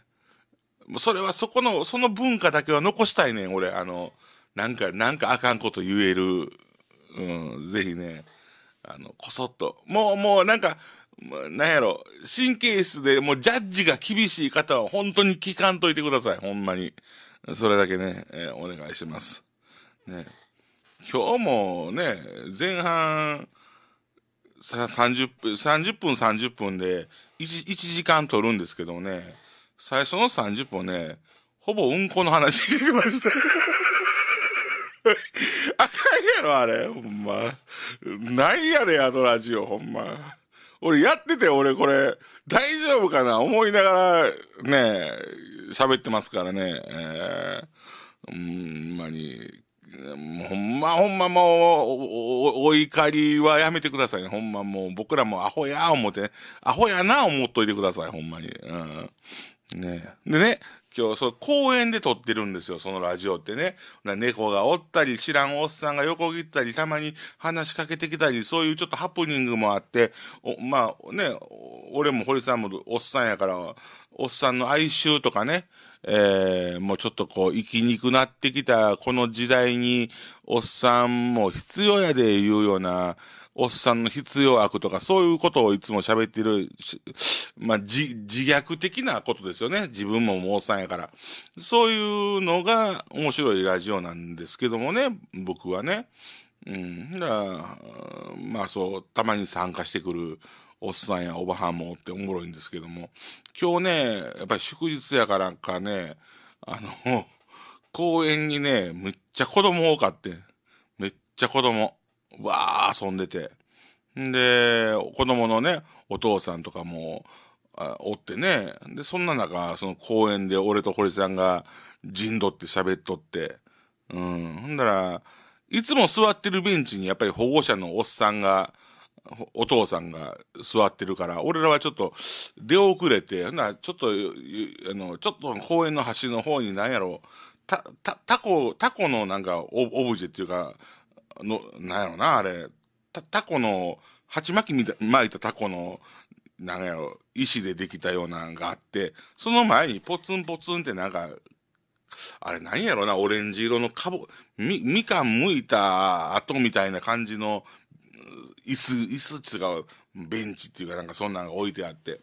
それはそこの、その文化だけは残したいねん、俺。あの、なんか、なんかあかんこと言える。うん、ぜひね、あの、こそっと。もう、もうなんか、なんやろ、神経質で、もうジャッジが厳しい方は本当に聞かんといてください、ほんまに。それだけね、えー、お願いします。ね。今日もね、前半、30分、30分30分で1、1時間取るんですけどもね、最初の30分ね、ほぼうんこの話 してました。あかんやろ、あれ。ほんま。なんやで、あのラジオ、ほんま。俺やってて、俺これ、大丈夫かな思いながら、ね、喋ってますからね。えー、うん、まに、ほんま、ほんまもう、お怒りはやめてくださいね。ほんまもう、僕らもアホや思って、アホやな思っといてください、ほんまに。うん。ねでね、今日、そう、公園で撮ってるんですよ、そのラジオってね。猫がおったり、知らんおっさんが横切ったり、たまに話しかけてきたり、そういうちょっとハプニングもあって、まあね、俺も堀さんもおっさんやから、おっさんの哀愁とかね、えー、もうちょっとこう生きにくなってきたこの時代におっさんも必要やで言うようなおっさんの必要悪とかそういうことをいつも喋ってる、まあ、自虐的なことですよね自分ももうおっさんやからそういうのが面白いラジオなんですけどもね僕はね。うん、だまあそうたまに参加してくるおっさんやおばはんもおっておもろいんですけども今日ねやっぱり祝日やからかねあの 公園にねむっちゃ子供多かってめっちゃ子供わあ遊んでてで子供のねお父さんとかもおってねでそんな中その公園で俺と堀さんが陣取って喋っとってうんほんだらいつも座ってるベンチにやっぱり保護者のおっさんがお父さんが座ってるから、俺らはちょっと出遅れて、な、ちょっと、あの、ちょっと公園の端の方に何やろう、た、た、タコ、タコのなんかオブジェっていうか、の、なんやろな、あれ、た、タコの、鉢巻きみた巻いたタコの、なんやろ、石でできたようなのがあって、その前にポツンポツンってなんか、あれなんやろな、オレンジ色のかぼ、み、みかん剥いた後みたいな感じの椅子、椅子っていうか、ベンチっていうかなんかそんなんが置いてあって、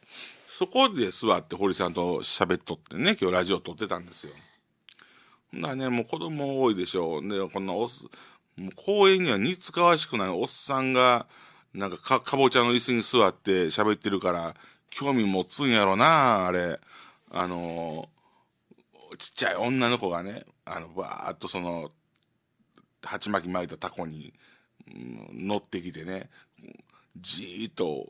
そこで座って堀さんと喋っとってね、今日ラジオ撮ってたんですよ。ほんならね、もう子供多いでしょう。で、こんなおす、もう公園には似つかわしくないおっさんが、なんかか、かぼちゃの椅子に座って喋ってるから、興味持つんやろな、あれ。あのー、ちっちゃい女の子がね、あの、ばーっとその、鉢巻き巻いたタコに、乗ってきてねじーっと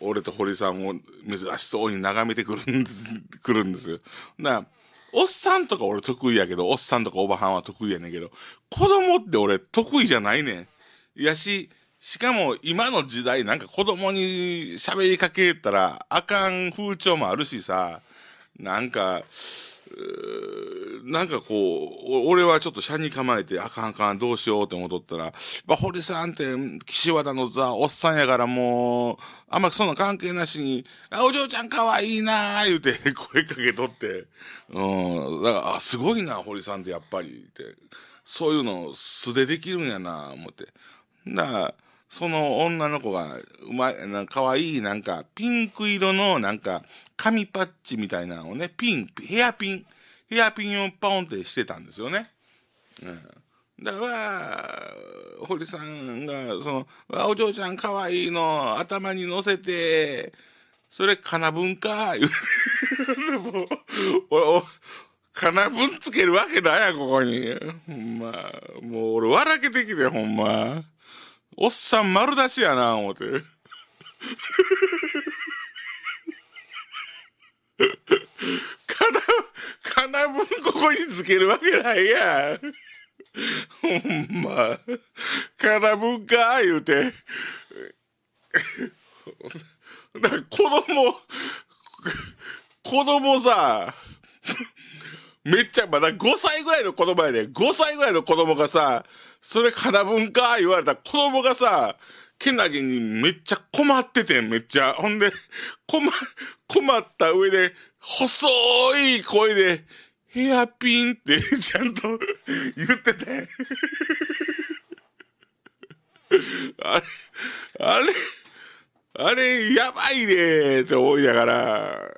俺と堀さんを珍しそうに眺めてくるんです くるんですよ。な、おっさんとか俺得意やけどおっさんとかおばはんは得意やねんけど子供って俺得意じゃないねん。やししかも今の時代なんか子供に喋りかけたらあかん風潮もあるしさなんか。なんかこう、俺はちょっと車に構えて、あかんあかん、どうしようって思っとったら、まあ、堀さんって、岸和田のザ、おっさんやからもう、あんまそんな関係なしに、あ、お嬢ちゃんかわいいなー、言うて 声かけとって、うん、だから、あ、すごいな、堀さんってやっぱり、って、そういうの素でできるんやな、思って。なその女の子が、うまい、な可愛い、なんか、ピンク色の、なんか、紙パッチみたいなのをね、ピン、ヘアピン、ヘアピンをパオンってしてたんですよね。うん。だから、堀さんが、その、お嬢ちゃん可愛いの、頭に乗せて、それ、金分か、言う。でも、俺、金分つけるわけないや、ここに。ほんま。もう俺笑けてきて、ほんま。おっさん丸出しやな、思って。かな、かな分ここにつけるわけないやほんま、かな分か、言うて。だ子供、子供さ、めっちゃまだ5歳ぐらいの子供やで、5歳ぐらいの子供がさ、それ空分か言われた子供がさ、けなげにめっちゃ困っててめっちゃ。ほんで、困、困った上で、細い声で、ヘアピンって ちゃんと言ってて あれ、あれ、あれ、やばいねって思いながら、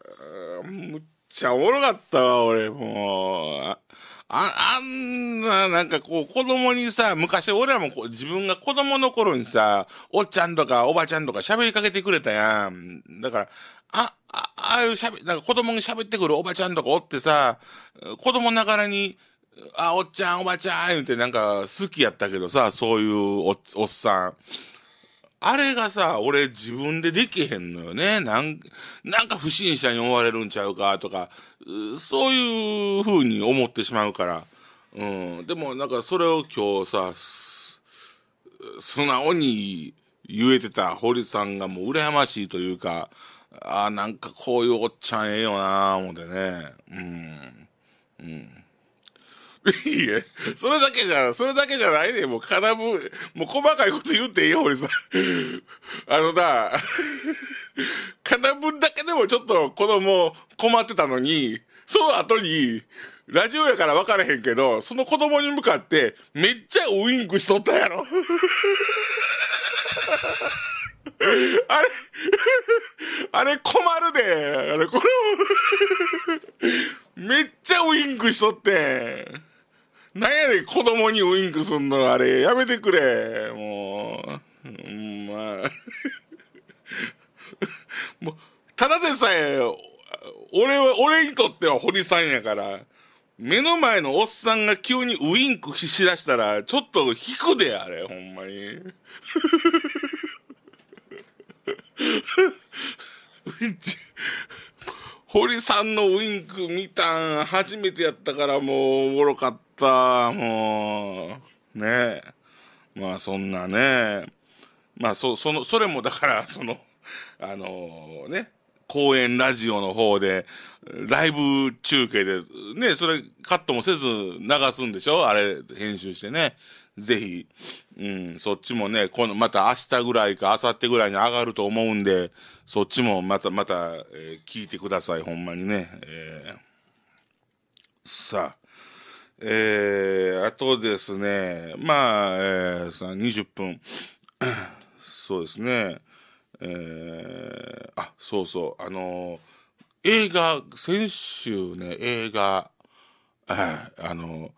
むっちゃおもろかったわ、俺、もう。あ、あんな、なんかこう、子供にさ、昔俺らもこう自分が子供の頃にさ、おっちゃんとかおばちゃんとか喋りかけてくれたやん。だから、あ、あああいう喋、なんか子供に喋ってくるおばちゃんとかおってさ、子供ながらに、あ、おっちゃん、おばちゃん、言うてなんか好きやったけどさ、そういうおっさん。あれがさ、俺自分でできへんのよね。なん、なんか不審者に追われるんちゃうかとか、そういう風に思ってしまうから。うん。でもなんかそれを今日さ、素直に言えてた堀さんがもう羨ましいというか、ああ、なんかこういうおっちゃんええよなぁ、思ってね。うん。うん。いいえ、それだけじゃ、それだけじゃないねもう金ぶ、もう細かいこと言っていいよ、俺さ あのな、金分だけでもちょっと子供困ってたのに、その後に、ラジオやから分からへんけど、その子供に向かって、めっちゃウインクしとったやろ。あれ、あれ困るで。あれ、これめっちゃウインクしとって。なんやん、子供にウインクすんの、あれ。やめてくれ。もう。うん、まあ。もう、ただでさえ、俺は、俺にとっては堀さんやから、目の前のおっさんが急にウインクしだしたら、ちょっと引くで、あれ、ほんまに。ウ ン堀さんのウィンク見たん初めてやったからもうおもろかった。もう、ねまあそんなね。まあそ、その、それもだから、その、あのー、ね、公演ラジオの方で、ライブ中継で、ね、それカットもせず流すんでしょあれ、編集してね。ぜひ、うん、そっちもね、このまた明日ぐらいか明後日ぐらいに上がると思うんで、そっちもまたまた、えー、聞いてください、ほんまにね。えー、さあ、えー、あとですね、まあ、えー、さ20分、そうですね、えー、あ、そうそう、あの映画、先週ね、映画、あの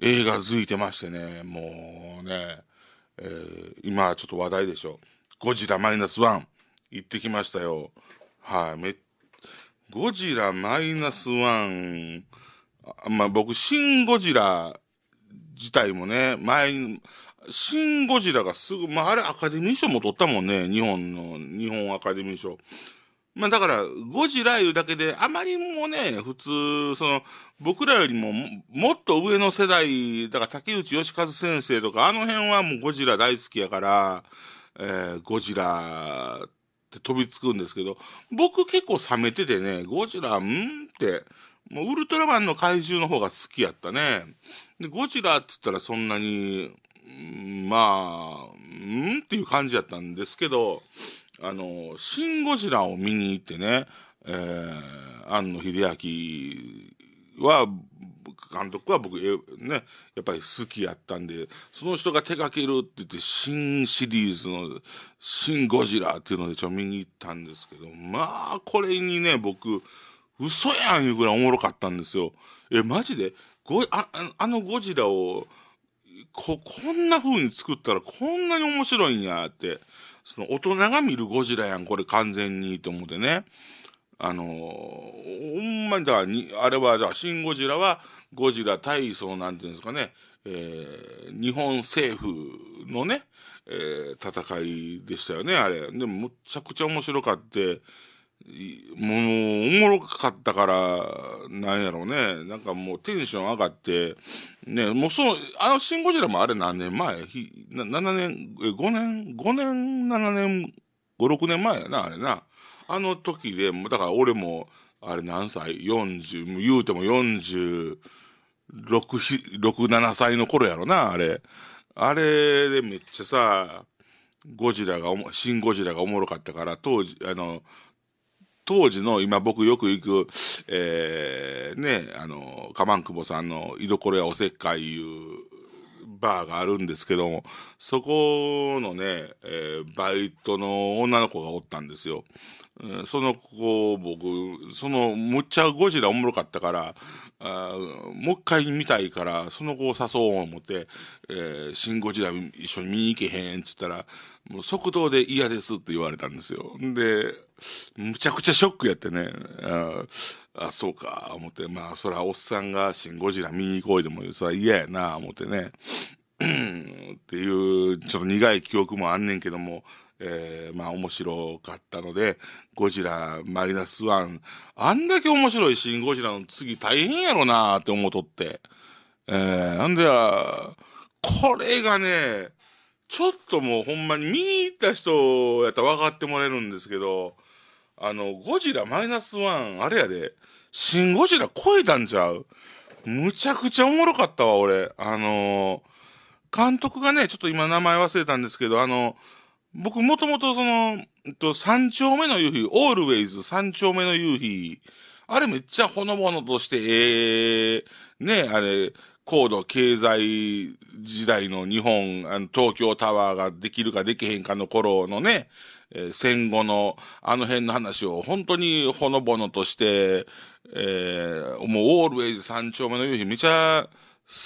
映画続いてましてね、もうね、えー、今ちょっと話題でしょ「ゴジラマイナスワン行ってきましたよはいめゴジラマイナスワンまあ僕「シン・ゴジラ」自体もね前シン・ゴジラがすぐ、まあ、あれアカデミー賞も取ったもんね。日本の、日本アカデミー賞。まあだから、ゴジラ言うだけで、あまりもね、普通、その、僕らよりももっと上の世代、だから竹内義和先生とか、あの辺はもうゴジラ大好きやから、えー、ゴジラって飛びつくんですけど、僕結構冷めててね、ゴジラ、んって、もうウルトラマンの怪獣の方が好きやったね。で、ゴジラっつったらそんなに、まあ、んっていう感じやったんですけど、あの、シン・ゴジラを見に行ってね、えー、庵野秀明は、監督は僕、ね、やっぱり好きやったんで、その人が手掛けるって言って、新シリーズの、新ゴジラっていうのでちょっと見に行ったんですけど、まあ、これにね、僕、嘘やんいうぐらいおもろかったんですよ。え、マジでごああのゴジラを、こ、こんな風に作ったらこんなに面白いんやって。その大人が見るゴジラやん、これ完全にと思ってね。あのー、ほんまにだからあれは、じゃあ、シン・ゴジラは、ゴジラ対、その、なんていうんですかね、えー、日本政府のね、えー、戦いでしたよね、あれ。でも、むちゃくちゃ面白かって、もう、おもろかったから、なんやろうね。なんかもうテンション上がって、ね、もうその、あの、シン・ゴジラもあれ何年前ひ ?7 年、5年、5年、7年、5、6年前やな、あれな。あの時で、だから俺も、あれ何歳 ?40、言うても46、6、7歳の頃やろな、あれ。あれでめっちゃさ、ゴジラがおも、シン・ゴジラがおもろかったから、当時、あの、当時の今僕よく行く、えー、ね、あの、かまんくぼさんの居所やおせっかいいうバーがあるんですけども、そこのね、えー、バイトの女の子がおったんですよ。その子、僕、その、むっちゃゴジラおもろかったから、あもう一回見たいから、その子を誘おう思って、えー、シゴジラ一緒に見に行けへんっつったら、もう即答で嫌ですって言われたんですよ。で、むちゃくちゃショックやってね。あ、あそうか、思って。まあ、そら、おっさんがシンゴジラ見に行こいでも、そら嫌やな、思ってね。っていう、ちょっと苦い記憶もあんねんけども、えー、まあ面白かったので、ゴジラマイナスワン、あんだけ面白いシンゴジラの次大変やろなって思うとって。えー、なんでは、これがね、ちょっともうほんまに見に行った人やったら分かってもらえるんですけど、あの、ゴジラマイナスワン、あれやで、シンゴジラ超えたんちゃうむちゃくちゃおもろかったわ、俺。あのー、監督がね、ちょっと今名前忘れたんですけど、あの、僕もともとその、えっと、三丁目の夕日、オールウェイズ三丁目の夕日、あれめっちゃほのぼのとして、ええー、ね、あれ、高度経済時代の日本、あの東京タワーができるかできへんかの頃のね、え戦後のあの辺の話を本当にほのぼのとして、えー、もうオールウェイズ三丁目の夕日めちゃ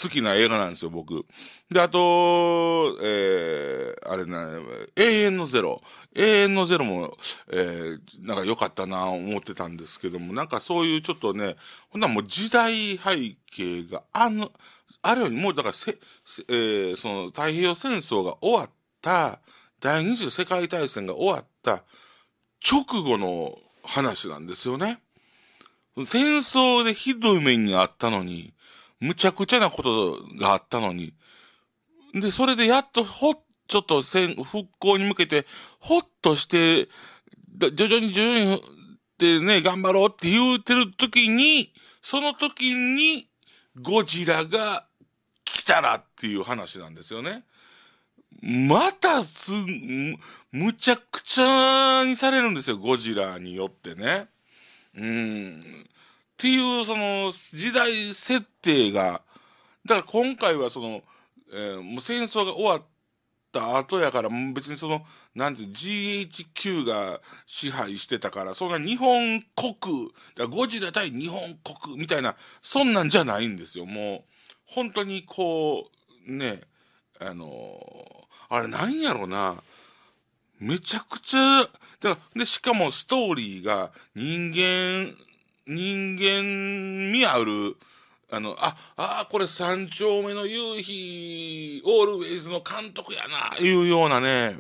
好きな映画なんですよ、僕。で、あと、えー、あれな、永遠のゼロ。永遠のゼロも、えー、なんか良かったな思ってたんですけども、なんかそういうちょっとね、ほんなもう時代背景が、あの、あるようにもうだからせ、えー、その太平洋戦争が終わった、第二次世界大戦が終わった直後の話なんですよね。戦争でひどい面にあったのに、むちゃくちゃなことがあったのに、で、それでやっとほっ、ちょっと戦、復興に向けて、ほっとして、徐々に徐々に、ってね、頑張ろうって言うてる時に、その時に、ゴジラが来たらっていう話なんですよね。またす、むちゃくちゃにされるんですよ、ゴジラによってね。うん。っていう、その、時代設定が、だから今回はその、えー、もう戦争が終わった後やから、別にその、なんていう、GHQ が支配してたから、そんな日本国、だゴジラ対日本国みたいな、そんなんじゃないんですよ。もう、本当にこう、ね、あのーあれなんやろな。めちゃくちゃ、だで、しかもストーリーが人間、人間味ある、あの、あ、あこれ三丁目の夕日、オールウェイズの監督やな、いうようなね、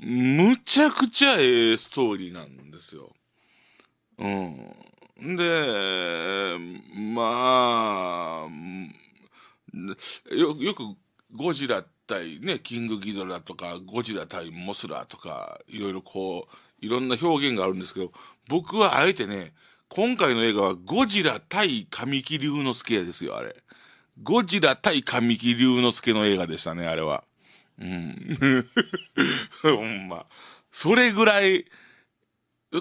むちゃくちゃええストーリーなんですよ。うん。で、まあ、よ、よくゴジラって対ね、キングギドラとか、ゴジラ対モスラとか、いろいろこう、いろんな表現があるんですけど、僕はあえてね、今回の映画はゴジラ対神木隆之介ですよ、あれ。ゴジラ対神木隆之介の映画でしたね、あれは。うん。ほんま。それぐらい、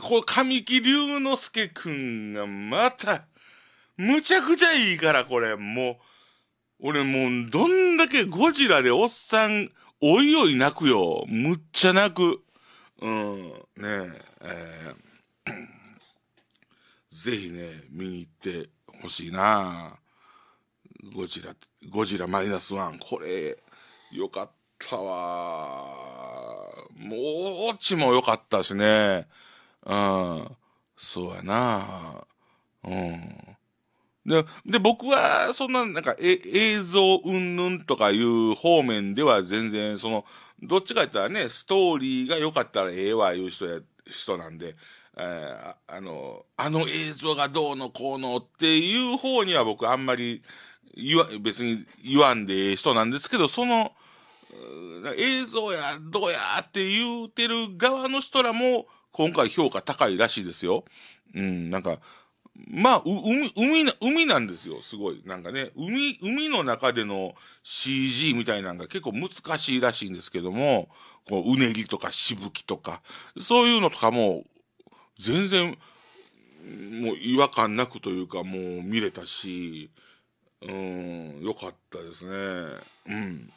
こう、神木隆之介くんがまた、むちゃくちゃいいから、これ、もう。俺もう、どんだけゴジラでおっさん、おいおい泣くよ。むっちゃ泣く。うん、ねえ、えー、ぜひね、見に行ってほしいなゴジラ、ゴジラマイナスワン。これ、よかったわ。もう、オチもよかったしね。うん、そうやなうん。で、で、僕は、そんな、なんか、え、映像うんぬんとかいう方面では全然、その、どっちか言ったらね、ストーリーが良かったらええわ、いう人や、人なんで、えー、あの、あの映像がどうのこうのっていう方には僕あんまり言わ、別に言わんでええ人なんですけど、その、映像や、どうやって言うてる側の人らも、今回評価高いらしいですよ。うん、なんか、まあ、海、海な、海なんですよ、すごい。なんかね、海、海の中での CG みたいなのが結構難しいらしいんですけども、こう、うねりとかしぶきとか、そういうのとかも、全然、もう違和感なくというか、もう見れたし、うん、良かったですね。うん。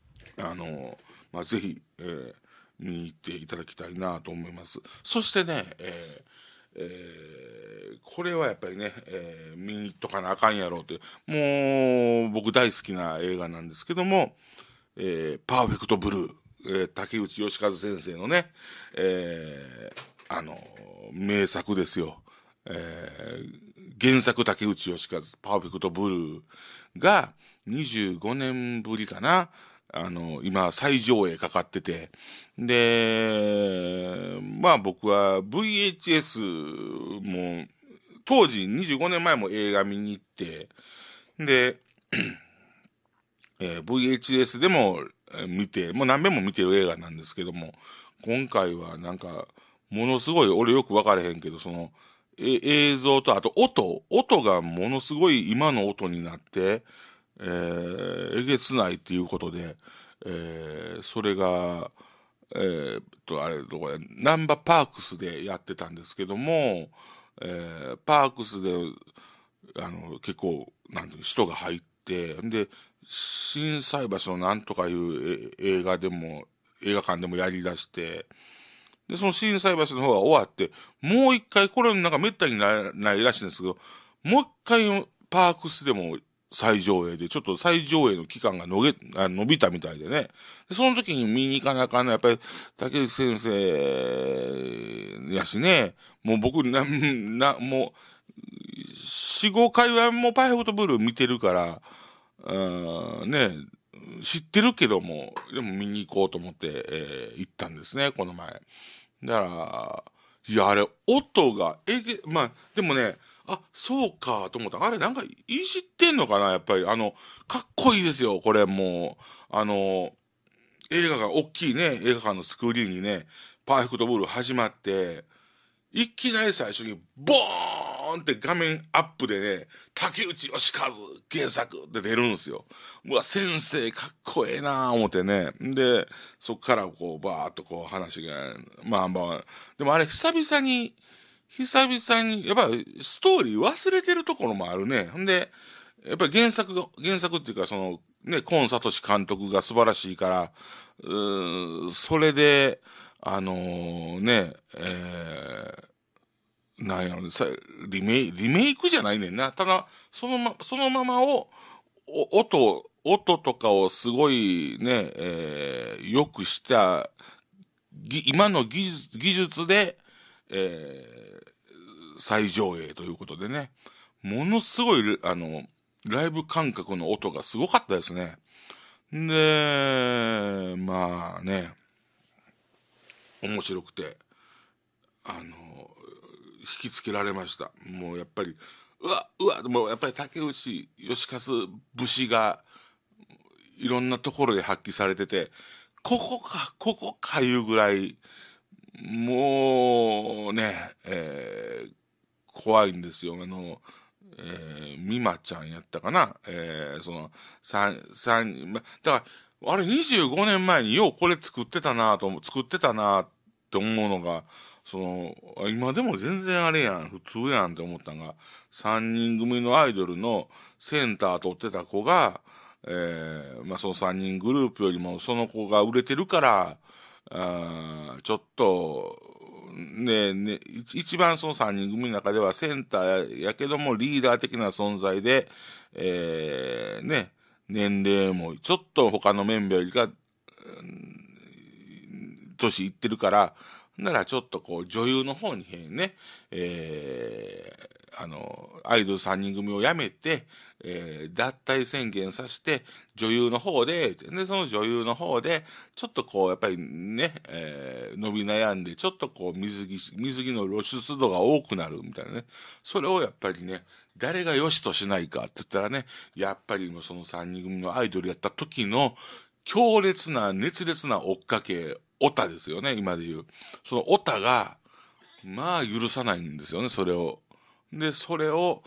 あの、まあ、ぜひ、えー、見に行っていただきたいなと思います。そしてね、えーえー、これはやっぱりね、えー、見に行っとかなあかんやろうっいうもう僕大好きな映画なんですけども「えー、パーフェクトブルー」えー、竹内義和先生のね、えー、あの名作ですよ、えー、原作竹内義和「パーフェクトブルー」が25年ぶりかなあの、今、最上映かかってて、で、まあ僕は VHS も、当時25年前も映画見に行って、で、えー、VHS でも見て、もう何遍も見てる映画なんですけども、今回はなんか、ものすごい、俺よく分からへんけど、その、映像と、あと音、音がものすごい今の音になって、えー、えげつないっていうことで、えー、それが、えー、と、あれ、どこや、ナンバパークスでやってたんですけども、えー、パークスで、あの、結構、なんていう人が入って、で、心斎橋のなんとかいう映画でも、映画館でもやりだして、で、その心斎橋の方が終わって、もう一回、これなんかめったにないらしいんですけど、もう一回パークスでも再上映で、ちょっと再上映の期間がのげあ伸びたみたいでねで。その時に見に行かなあかんの、やっぱり、竹内先生やしね、もう僕、な、な、もう、四五回はもうパーフェクトブルー見てるから、うん、ね、知ってるけども、でも見に行こうと思って、えー、行ったんですね、この前。だから、いや、あれ、音がえげ、まあ、でもね、あ、そうか、と思った。あれ、なんか、いじってんのかな、やっぱり。あの、かっこいいですよ、これ、もう。あの、映画が、大きいね、映画館のスクリーンにね、パーフェクトボール始まって、いきなり最初に、ボーンって画面アップでね、竹内義和原作って出るんですよ。うわ、先生かっこええなぁ思ってね。で、そっからこう、バーっとこう話が、まあまあ、でもあれ久々に久々に、やっぱストーリー忘れてるところもあるね。ほんで、やっぱり原作が、原作っていうか、その、ね、コンサトシ監督が素晴らしいから、うーそれで、あのー、ね、えー、なんやろ、ね、リメイ、リメイクじゃないねんな。ただ、そのま、そのままを、音、音とかをすごいね、えー、よくした、今の技術で、え再上映ということでね、ものすごい、あの、ライブ感覚の音がすごかったですね。で、まあね、面白くて、あの、引きつけられました。もうやっぱり、うわ、うわ、もうやっぱり竹内義和士が、いろんなところで発揮されてて、ここか、ここかいうぐらい、もうね、えー、怖いんですよ。あの、えー、美馬ちゃんやったかな。えー、その、三、三、だから、あれ25年前にようこれ作ってたなと思作ってたなって思うのが、その、今でも全然あれやん、普通やんって思ったんが、3人組のアイドルのセンター取ってた子が、えー、まあ、その3人グループよりもその子が売れてるから、あちょっと、ねね、一番その3人組の中ではセンターやけどもリーダー的な存在で、えー、ね、年齢もちょっと他のメンバーよりが、年いってるから、ならちょっとこう女優の方にね、えー、あの、アイドル3人組をやめて、えー、脱退宣言させて、女優の方で、で、その女優の方で、ちょっとこう、やっぱりね、えー、伸び悩んで、ちょっとこう、水着、水着の露出度が多くなるみたいなね。それをやっぱりね、誰が良しとしないかって言ったらね、やっぱりもうその3人組のアイドルやった時の、強烈な、熱烈な追っかけ、オタですよね、今で言う。そのオタが、まあ許さないんですよね、それを。で、それを、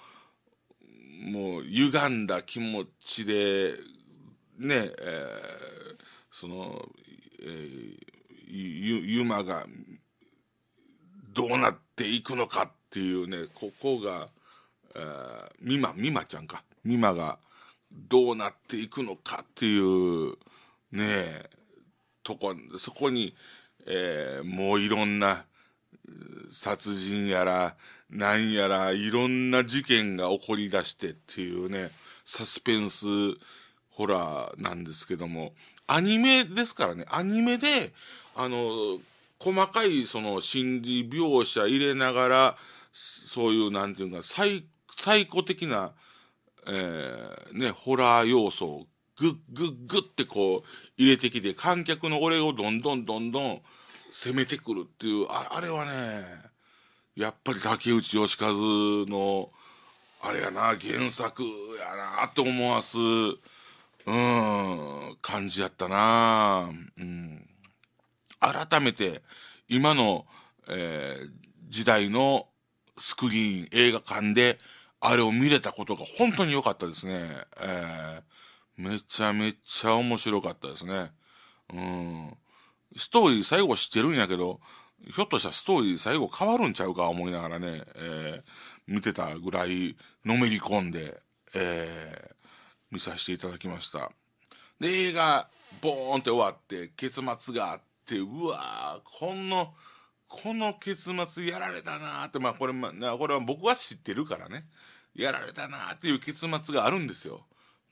もう歪んだ気持ちでねえー、その、えー、ゆユがどうなっていくのかっていうねここが、えー、美馬美馬ちゃんか美馬がどうなっていくのかっていうねとこそこに、えー、もういろんな殺人やらなんやらいろんな事件が起こり出してっていうね、サスペンスホラーなんですけども、アニメですからね、アニメで、あの、細かいその心理描写入れながら、そういうなんていうか、最、最古的な、えー、ね、ホラー要素をグッグッグッってこう入れてきて、観客の俺をどんどんどんどん攻めてくるっていう、ああれはね、やっぱり竹内義和の、あれやな、原作やなと思わす、うん、感じやったなうん。改めて、今の、えー、時代のスクリーン、映画館で、あれを見れたことが本当に良かったですね。えー、めちゃめちゃ面白かったですね。うん。ストーリー最後知ってるんやけど、ひょっとしたらストーリー最後変わるんちゃうか思いながらね、えー、見てたぐらいのめり込んで、えー、見させていただきました。で、映画、ボーンって終わって、結末があって、うわー、この、この結末やられたなーって、まあこれ、まあ、これは僕は知ってるからね、やられたなーっていう結末があるんですよ。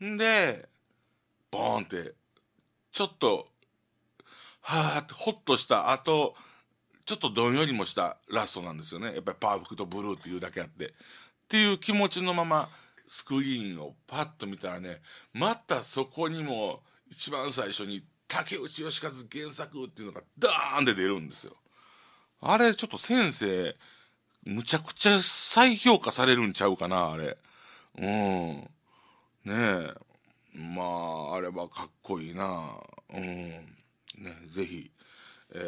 んで、ボーンって、ちょっと、はーってほっとした後、ちょっとどんよりもしたラストなんですよねやっぱりパーフェクトブルーっていうだけあってっていう気持ちのままスクリーンをパッと見たらねまたそこにも一番最初に竹内義和原作っていうのがダーンって出るんですよあれちょっと先生むちゃくちゃ再評価されるんちゃうかなあれうんねえまああれはかっこいいなうんねぜひえ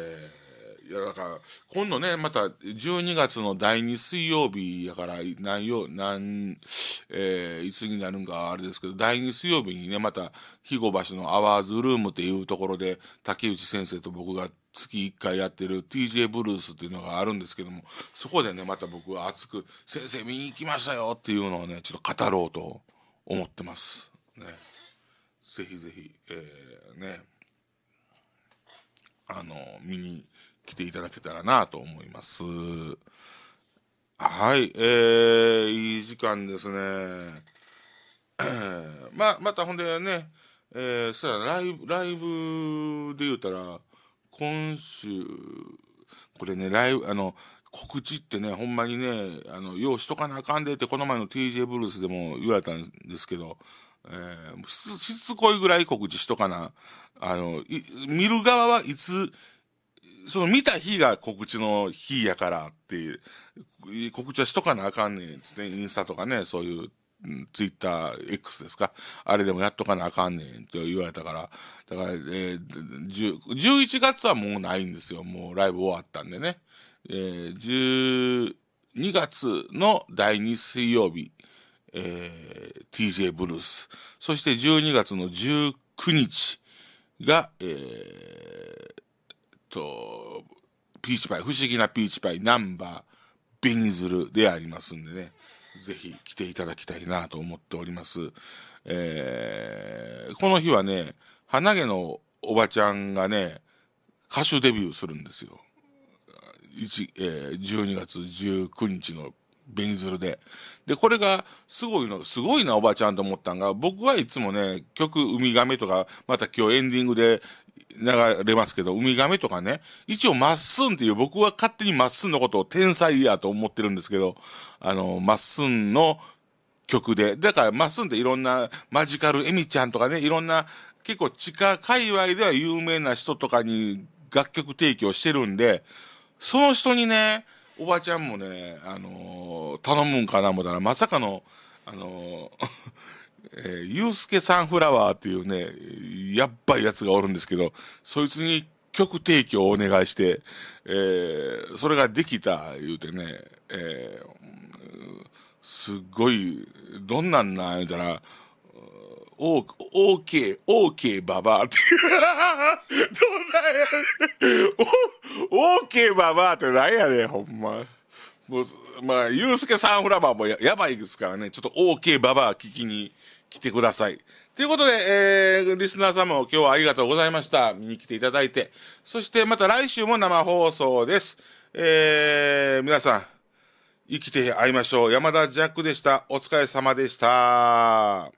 ーいやだから今度ねまた12月の第2水曜日やから何曜何、えー、いつになるんかあれですけど第2水曜日にねまた肥後橋のアワーズルームっていうところで竹内先生と僕が月1回やってる TJ ブルースっていうのがあるんですけどもそこでねまた僕は熱く「先生見に行きましたよ」っていうのをねちょっと語ろうと思ってます。ね、ぜひぜひ、えー、ねあの見に来ていただけたらなと思います。はい、えー、いい時間ですね。まあ、またほんでね、えー、そやライブ、ライブで言うたら、今週、これね、ライブ、あの、告知ってね、ほんまにね、あの、用しとかなあかんでって、この前の TJ ブルースでも言われたんですけど、えー、しつこいぐらい告知しとかな、あの、見る側はいつ、その見た日が告知の日やからっていう、告知はしとかなあかんねんってね、インスタとかね、そういう、ツイッター X ですかあれでもやっとかなあかんねんって言われたから、だから、えー、11月はもうないんですよ。もうライブ終わったんでね。えー、12月の第2水曜日、えー、TJ ブルース。そして12月の19日が、えー、と、ピーチパイ、不思議なピーチパイ、ナンバー、ベニズルでありますんでね、ぜひ来ていただきたいなと思っております。えー、この日はね、花毛のおばちゃんがね、歌手デビューするんですよ。1えー、12月19日のベニズルで。で、これがすごいの、すごいなおばちゃんと思ったんが、僕はいつもね、曲ウミガメとか、また今日エンディングで、流れますけど、ウミガメとかね、一応まっすンっていう、僕は勝手にまっすンのことを天才やと思ってるんですけど、あの、まっすンの曲で、だからまっすンっていろんなマジカルエミちゃんとかね、いろんな結構地下界隈では有名な人とかに楽曲提供してるんで、その人にね、おばちゃんもね、あのー、頼むんかな思ったら、まさかの、あのーえー、ユースケ・サンフラワーっていうね、やっばいやつがおるんですけど、そいつに曲提供をお願いして、えー、それができた言うてね、えー、すっごい、どんなんなん言うたら、オー、オーケー、オーケーババアって どんなんやねん。オーケーババアってなんやねん、ほんま。もう、まあ、ゆうすけサンフラワーもややばいですからね、ちょっと OK ババア聞きに来てください。ということで、えー、リスナー様を今日はありがとうございました。見に来ていただいて。そしてまた来週も生放送です。えー、皆さん、生きて会いましょう。山田ジャックでした。お疲れ様でした。